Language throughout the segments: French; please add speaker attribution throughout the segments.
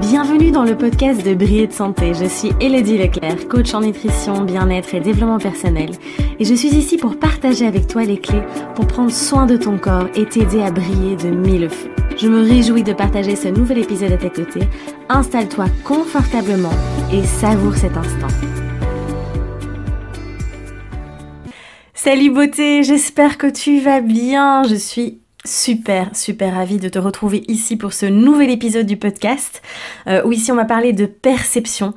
Speaker 1: Bienvenue dans le podcast de Briller de Santé. Je suis Elodie Leclerc, coach en nutrition, bien-être et développement personnel. Et je suis ici pour partager avec toi les clés pour prendre soin de ton corps et t'aider à briller de mille feux. Je me réjouis de partager ce nouvel épisode à tes côtés. Installe-toi confortablement et savoure cet instant. Salut beauté, j'espère que tu vas bien. Je suis super, super ravie de te retrouver ici pour ce nouvel épisode du podcast, euh, où ici on va parler de perception.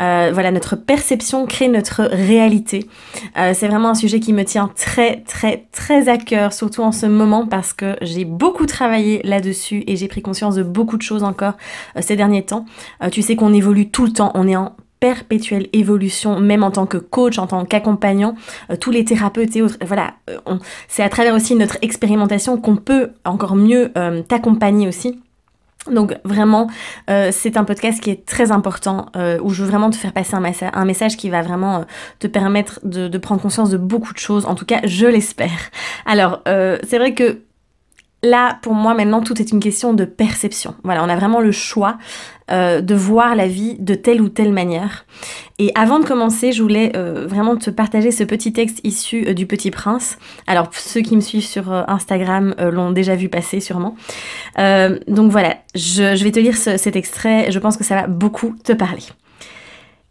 Speaker 1: Euh, voilà, notre perception crée notre réalité. Euh, c'est vraiment un sujet qui me tient très, très, très à cœur, surtout en ce moment, parce que j'ai beaucoup travaillé là-dessus et j'ai pris conscience de beaucoup de choses encore ces derniers temps. tu sais qu'on évolue tout le temps, on est en perpétuelle évolution, même en tant que coach, en tant qu'accompagnant, euh, tous les thérapeutes et autres. Voilà, euh, c'est à travers aussi notre expérimentation qu'on peut encore mieux euh, t'accompagner aussi. Donc vraiment, c'est un podcast qui est très important, où je veux vraiment te faire passer un, message qui va vraiment te permettre de, de, prendre conscience de beaucoup de choses, en tout cas je l'espère. Alors, c'est vrai que là, pour moi, maintenant, tout est une question de perception. Voilà, on a vraiment le choix euh, de voir la vie de telle ou telle manière. Et avant de commencer, je voulais euh, vraiment te partager ce petit texte issu euh, du Petit Prince. Alors, ceux qui me suivent sur Instagram l'ont déjà vu passer sûrement. donc voilà, je, vais te lire cet extrait, je pense que ça va beaucoup te parler.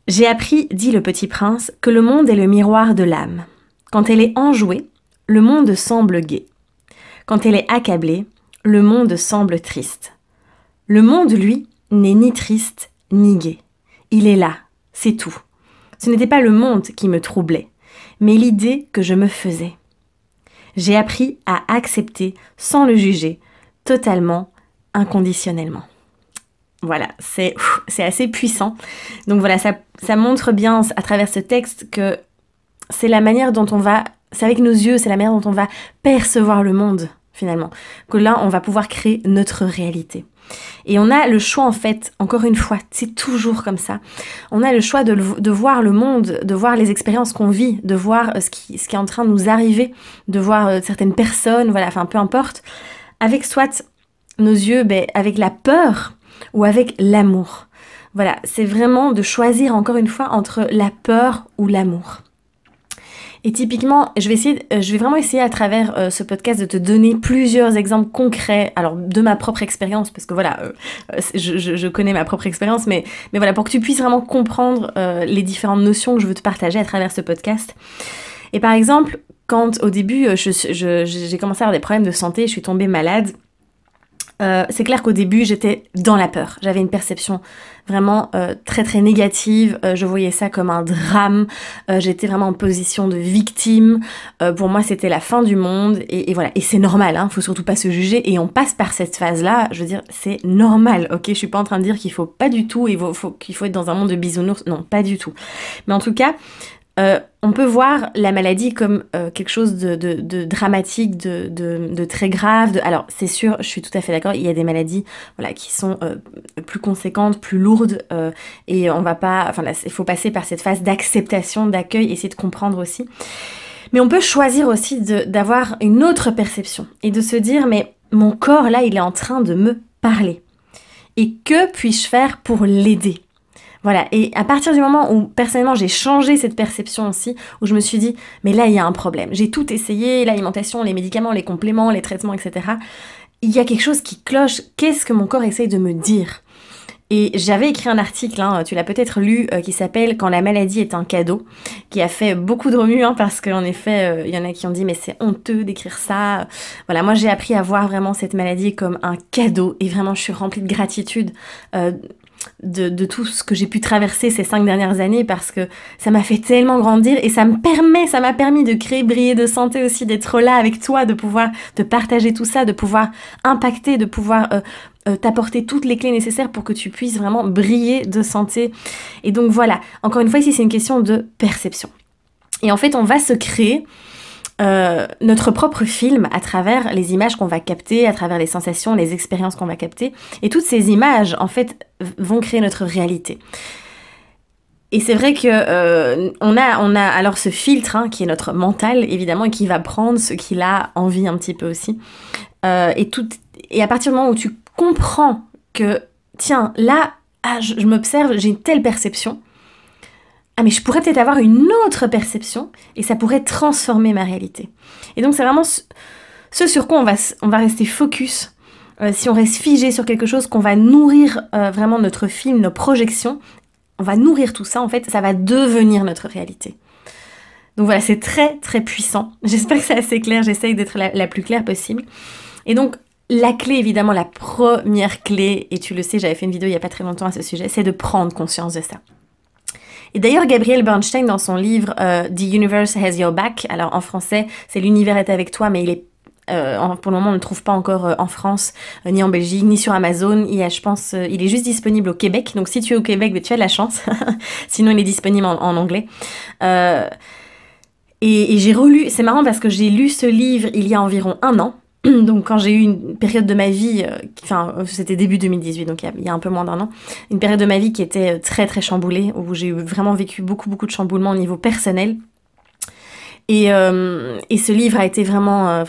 Speaker 1: J'ai appris, dit le Petit Prince, que le monde est le miroir de l'âme. Quand elle est enjouée, le monde semble gai. Quand elle est accablée, le monde semble triste. Le monde, lui, n'est ni triste ni gai. Il est là, c'est tout. Ce n'était pas le monde qui me troublait, mais l'idée que je me faisais. J'ai appris à accepter sans le juger, totalement, inconditionnellement. Voilà, c'est assez puissant. Donc voilà, ça, ça montre bien à travers ce texte que c'est la manière dont on va, c'est avec nos yeux, c'est la manière dont on va percevoir le monde finalement. Que là, on va pouvoir créer notre réalité. Et on a le choix, en fait, encore une fois, c'est toujours comme ça. On a le choix de, voir le monde, de voir les expériences qu'on vit, de voir euh, ce qui, ce qui est en train de nous arriver, de voir euh, certaines personnes, voilà, enfin, peu importe. Avec soit nos yeux, ben, avec la peur ou avec l'amour. Voilà, c'est vraiment de choisir encore une fois entre la peur ou l'amour. Et typiquement, je vais, essayer, euh, je vais vraiment essayer à travers euh, ce podcast de te donner plusieurs exemples concrets, alors de ma propre expérience, parce que voilà, euh, je, connais ma propre expérience, mais, mais voilà, pour que tu puisses vraiment comprendre les différentes notions que je veux te partager à travers ce podcast. Et par exemple, quand au début, j'ai commencé à avoir des problèmes de santé, je suis tombée malade, euh, c'est clair qu'au début, j'étais dans la peur. J'avais une perception vraiment euh, très très négative. Euh, je voyais ça comme un drame. j'étais vraiment en position de victime. pour moi, c'était la fin du monde. Et, voilà. Et c'est normal. Hein, faut surtout pas se juger. Et on passe par cette phase-là. Je veux dire, c'est normal. Ok, je suis pas en train de dire qu'il faut pas du tout. Il faut qu'il faut être dans un monde de bisounours. Non, pas du tout. Mais en tout cas, euh, on peut voir la maladie comme euh, quelque chose de, dramatique, de, très grave. Alors c'est sûr, je suis tout à fait d'accord, il y a des maladies qui sont euh, plus conséquentes, plus lourdes, et on va pas. il faut passer par cette phase d'acceptation, d'accueil, essayer de comprendre aussi. Mais on peut choisir aussi d'avoir une autre perception et de se dire mais mon corps là, il est en train de me parler. Et que puis-je faire pour l'aider voilà, et à partir du moment où personnellement j'ai changé cette perception aussi, où je me suis dit, mais là il y a un problème, j'ai tout essayé, l'alimentation, les médicaments, les compléments, les traitements, etc. Il y a quelque chose qui cloche, qu'est-ce que mon corps essaye de me dire et j'avais écrit un article, hein, tu l'as peut-être lu, euh, qui s'appelle Quand la maladie est un cadeau, qui a fait beaucoup de remue, hein, parce qu'en effet, euh, il y en a qui ont dit mais c'est honteux d'écrire ça. Voilà, moi j'ai appris à voir vraiment cette maladie comme un cadeau, et vraiment je suis remplie de gratitude euh, de, tout ce que j'ai pu traverser ces cinq dernières années parce que ça m'a fait tellement grandir et ça me permet, ça m'a permis de créer Briller de Santé aussi, d'être là avec toi, de pouvoir te partager tout ça, de pouvoir impacter, de pouvoir euh, euh, t'apporter toutes les clés nécessaires pour que tu puisses vraiment briller de santé. Et donc voilà, encore une fois, ici c'est une question de perception. Et en fait, on va se créer euh, notre propre film à travers les images qu'on va capter, à travers les sensations, les expériences qu'on va capter. Et toutes ces images, en fait, vont créer notre réalité. Et c'est vrai que euh, on, a, on a alors ce filtre hein, qui est notre mental évidemment et qui va prendre ce qu'il a envie un petit peu aussi. Euh, et, tout, et à partir du moment où tu comprends que tiens là ah, je, je m'observe j'ai une telle perception, ah mais je pourrais peut-être avoir une autre perception et ça pourrait transformer ma réalité. Et donc c'est vraiment ce sur quoi on va, rester focus. Euh, si on reste figé sur quelque chose, qu'on va nourrir euh, vraiment notre film, nos projections, on va nourrir tout ça, en fait, ça va devenir notre réalité. Donc voilà, c'est très très puissant. J'espère que c'est assez clair, j'essaye d'être la, la, plus claire possible. Et donc la clé, évidemment, la première clé, et tu le sais, j'avais fait une vidéo il n'y a pas très longtemps à ce sujet, c'est de prendre conscience de ça. Et d'ailleurs, Gabriel Bernstein, dans son livre euh, The Universe Has Your Back, alors en français, c'est L'univers est avec toi, mais il est euh, pour le moment, on ne le trouve pas encore euh, en France, ni en Belgique, ni sur Amazon. Il, je pense, il est juste disponible au Québec. Donc, si tu es au Québec, ben, tu as de la chance. Sinon, il est disponible en, anglais. et j'ai relu, c'est marrant parce que j'ai lu ce livre il y a environ un an. donc quand j'ai eu une période de ma vie, euh, enfin euh, c'était début 2018, donc il y, a un peu moins d'un an, une période de ma vie qui était euh, très très chamboulée, où j'ai vraiment vécu beaucoup beaucoup de chamboulements au niveau personnel. Et, et ce livre a été vraiment...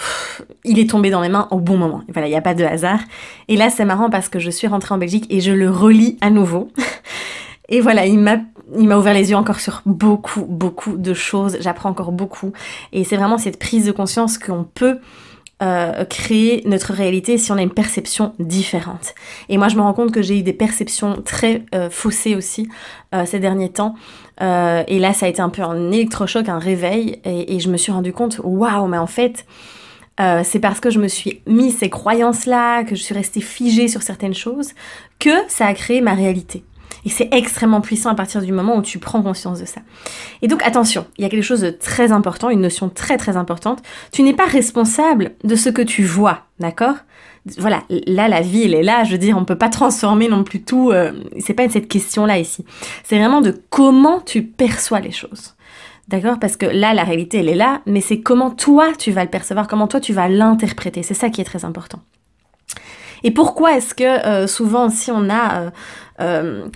Speaker 1: il est tombé dans mes mains au bon moment. voilà, il n'y a pas de hasard. Et là, c'est marrant parce que je suis rentrée en Belgique et je le relis à nouveau. Et voilà, il m'a il m'a ouvert les yeux encore sur beaucoup beaucoup de choses. J'apprends encore beaucoup et c'est vraiment cette prise de conscience qu'on peut euh, créer notre réalité si on a une perception différente. Et moi, je me rends compte que j'ai eu des perceptions très euh, faussées aussi euh, ces derniers temps. et là, ça a été un peu un électrochoc, un réveil. Et, je me suis rendu compte, waouh, mais en fait, c'est parce que je me suis mis ces croyances-là, que je suis restée figée sur certaines choses, que ça a créé ma réalité. Et c'est extrêmement puissant à partir du moment où tu prends conscience de ça. Et donc attention, il y a quelque chose de très important, une notion très très importante. Tu n'es pas responsable de ce que tu vois, d'accord voilà, là la vie elle est là, je veux dire, on peut pas transformer non plus tout, euh, c'est pas cette question-là ici. C'est vraiment de comment tu perçois les choses. D'accord Parce que là, la réalité, elle est là, mais c'est comment toi, tu vas le percevoir, comment toi, tu vas l'interpréter. C'est ça qui est très important. Et pourquoi est-ce que euh, souvent, si on a euh, euh,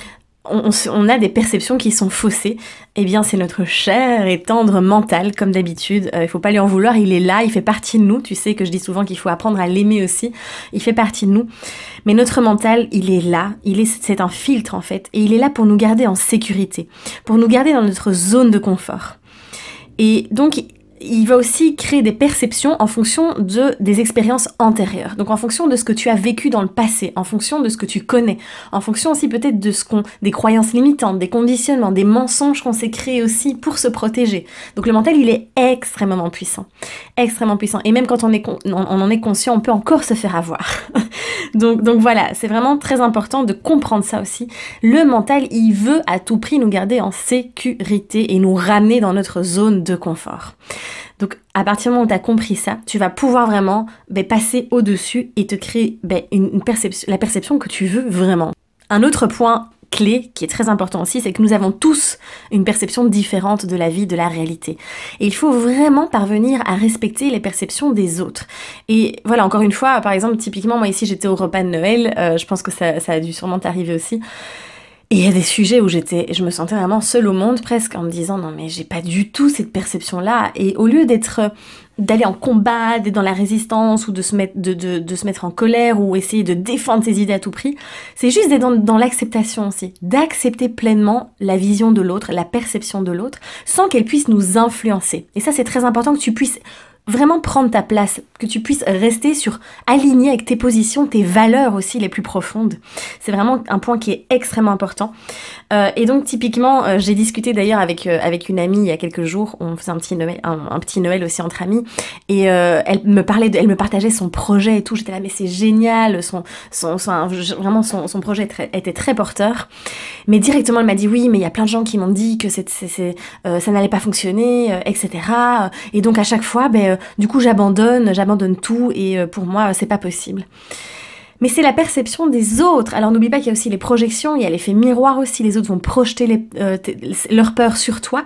Speaker 1: on, a des perceptions qui sont faussées, eh bien c'est notre cher et tendre mental, comme d'habitude. Euh, il faut pas lui en vouloir, il est là, il fait partie de nous. Tu sais que je dis souvent qu'il faut apprendre à l'aimer aussi. Il fait partie de nous. Mais notre mental, il est là, il est, c'est un filtre en fait, et il est là pour nous garder en sécurité, pour nous garder dans notre zone de confort. Et donc il va aussi créer des perceptions en fonction de, des expériences antérieures. Donc en fonction de ce que tu as vécu dans le passé, en fonction de ce que tu connais, en fonction aussi peut-être de ce qu'on, des croyances limitantes, des conditionnements, des mensonges qu'on s'est créés aussi pour se protéger. Donc le mental, il est extrêmement puissant, extrêmement puissant. Et même quand on, on en est conscient, on peut encore se faire avoir. donc, donc voilà, c'est vraiment très important de comprendre ça aussi. Le mental, il veut à tout prix nous garder en sécurité et nous ramener dans notre zone de confort. Donc à partir du moment où tu as compris ça, tu vas pouvoir vraiment ben, passer au-dessus et te créer ben, une, la perception que tu veux vraiment. Un autre point clé qui est très important aussi, c'est que nous avons tous une perception différente de la vie, de la réalité. Et il faut vraiment parvenir à respecter les perceptions des autres. Et voilà, encore une fois, par exemple, typiquement, moi ici j'étais au repas de Noël, euh, je pense que ça, ça a dû sûrement t'arriver aussi. Et il y a des sujets où j'étais, je me sentais vraiment seule au monde presque en me disant non mais j'ai pas du tout cette perception là. Et au lieu d'être d'aller en combat, d'être dans la résistance ou de se mettre, de, se mettre en colère ou essayer de défendre ses idées à tout prix, c'est juste d'être dans l'acceptation aussi, d'accepter pleinement la vision de l'autre, la perception de l'autre, sans qu'elle puisse nous influencer. Et ça c'est très important que tu puisses vraiment prendre ta place, que tu puisses rester sur aligné avec tes positions, tes valeurs aussi les plus profondes. C'est vraiment un point qui est extrêmement important. Euh, et donc typiquement, euh, j'ai discuté d'ailleurs avec euh, avec une amie il y a quelques jours, on faisait un petit Noël, un, petit Noël aussi entre amis, et elle me parlait, elle me partageait son projet et tout. J'étais là, mais c'est génial, son, son, vraiment son, son projet était très porteur. Mais directement, elle m'a dit oui, mais il y a plein de gens qui m'ont dit que c'est, ça n'allait pas fonctionner, etc. Et donc à chaque fois, ben euh, du coup j'abandonne, j'abandonne tout et euh, pour moi c'est pas possible mais c'est la perception des autres. Alors n'oublie pas qu'il y a aussi les projections, il y a l'effet miroir aussi, les autres vont projeter les, euh, leur peur sur toi.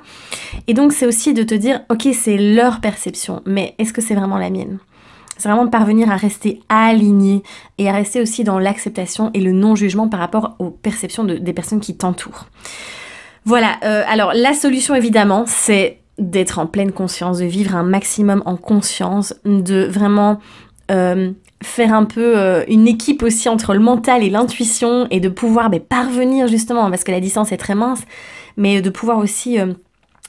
Speaker 1: Et donc c'est aussi de te dire, ok, c'est leur perception, mais est-ce que c'est vraiment la mienne c'est vraiment de parvenir à rester aligné et à rester aussi dans l'acceptation et le non-jugement par rapport aux perceptions des personnes qui t'entourent. Voilà, alors la solution évidemment, c'est d'être en pleine conscience, de vivre un maximum en conscience, de vraiment euh, faire un peu euh, une équipe aussi entre le mental et l'intuition et de pouvoir ben, parvenir justement, parce que la distance est très mince, mais de pouvoir aussi... Euh,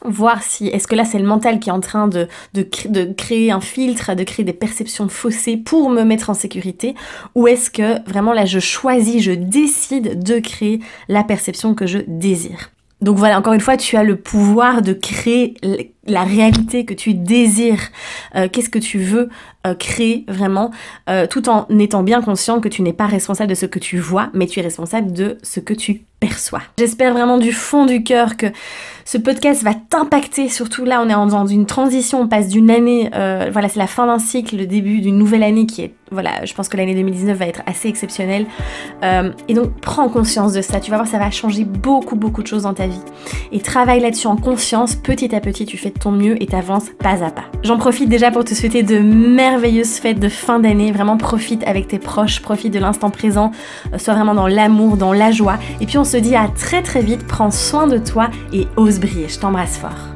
Speaker 1: voir si est-ce que là c'est le mental qui est en train de, de, créer un filtre, de créer des perceptions faussées pour me mettre en sécurité, ou est-ce que vraiment là je choisis, je décide de créer la perception que je désire. Donc voilà, encore une fois, tu as le pouvoir de créer la réalité que tu désires, euh, qu'est-ce que tu veux euh, créer vraiment, euh, tout en étant bien conscient que tu n'es pas responsable de ce que tu vois, mais tu es responsable de ce que tu perçois. J'espère vraiment du fond du cœur que ce podcast va t'impacter, surtout là on est en train d'une transition, on passe d'une année, voilà c'est la fin d'un cycle, le début d'une nouvelle année qui est, voilà je pense que l'année 2019 va être assez exceptionnelle. et donc prends conscience de ça, tu vas voir ça va changer beaucoup beaucoup de choses dans ta vie. Et travaille là-dessus en conscience, petit à petit tu fais ton mieux et t'avances pas à pas. J'en profite déjà pour te souhaiter de merveilleuses fêtes de fin d'année. Vraiment, profite avec tes proches, profite de l'instant présent, euh, sois vraiment dans l'amour, dans la joie. Et puis on se dit à très très vite, prends soin de toi et ose briller. Je t'embrasse fort.